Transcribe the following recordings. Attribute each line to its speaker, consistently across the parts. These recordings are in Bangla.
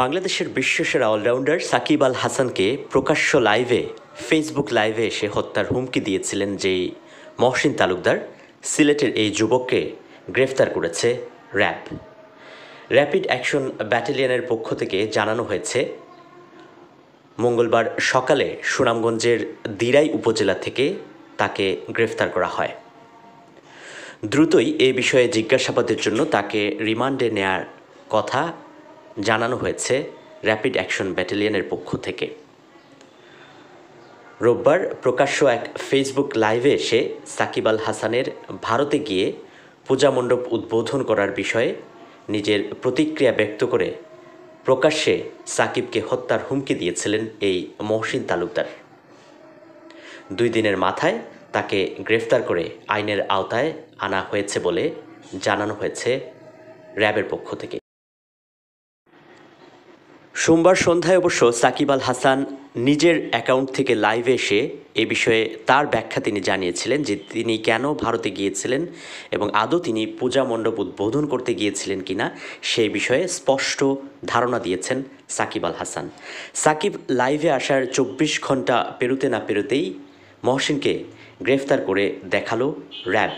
Speaker 1: বাংলাদেশের বিশ্বসেরা অলরাউন্ডার সাকিব আল হাসানকে প্রকাশ্য লাইভে ফেসবুক লাইভে এসে হত্যার হুমকি দিয়েছিলেন যেই মহসিন তালুকদার সিলেটের এই যুবককে গ্রেফতার করেছে র্যাব র্যাপিড অ্যাকশন ব্যাটালিয়নের পক্ষ থেকে জানানো হয়েছে মঙ্গলবার সকালে সুনামগঞ্জের দিরাই উপজেলা থেকে তাকে গ্রেফতার করা হয় দ্রুতই এ বিষয়ে জিজ্ঞাসাবাদের জন্য তাকে রিমান্ডে নেয়ার কথা জানানো হয়েছে র্যাপিড অ্যাকশন ব্যাটালিয়নের পক্ষ থেকে রোববার প্রকাশ্য এক ফেসবুক লাইভে এসে সাকিব আল হাসানের ভারতে গিয়ে পূজা মণ্ডপ উদ্বোধন করার বিষয়ে নিজের প্রতিক্রিয়া ব্যক্ত করে প্রকাশ্যে সাকিবকে হত্যার হুমকি দিয়েছিলেন এই মহসিন তালুকদার দুই দিনের মাথায় তাকে গ্রেফতার করে আইনের আওতায় আনা হয়েছে বলে জানানো হয়েছে র্যাবের পক্ষ থেকে সোমবার সন্ধ্যায় অবশ্য সাকিব আল হাসান নিজের অ্যাকাউন্ট থেকে লাইভে এসে এ বিষয়ে তার ব্যাখ্যা তিনি জানিয়েছিলেন যে তিনি কেন ভারতে গিয়েছিলেন এবং আদৌ তিনি পূজা মণ্ডপ উদ্বোধন করতে গিয়েছিলেন কিনা সেই বিষয়ে স্পষ্ট ধারণা দিয়েছেন সাকিব আল হাসান সাকিব লাইভে আসার চব্বিশ ঘন্টা পেরুতে না পেরুতেই মহসিনকে গ্রেফতার করে দেখালো র্যাব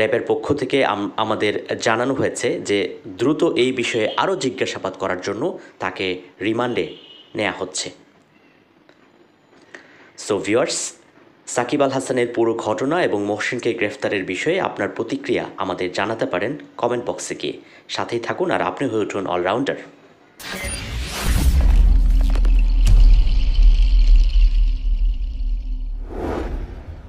Speaker 1: র্যাবের পক্ষ থেকে আমাদের জানানো হয়েছে যে দ্রুত এই বিষয়ে আরও জিজ্ঞাসাবাদ করার জন্য তাকে রিমান্ডে নেওয়া হচ্ছে সো ভিওয়ার্স সাকিব আল হাসানের পুরো ঘটনা এবং মোহসিনকে গ্রেফতারের বিষয়ে আপনার প্রতিক্রিয়া আমাদের জানাতে পারেন কমেন্ট বক্সে গিয়ে সাথেই থাকুন আর আপনি হয়ে উঠুন অলরাউন্ডার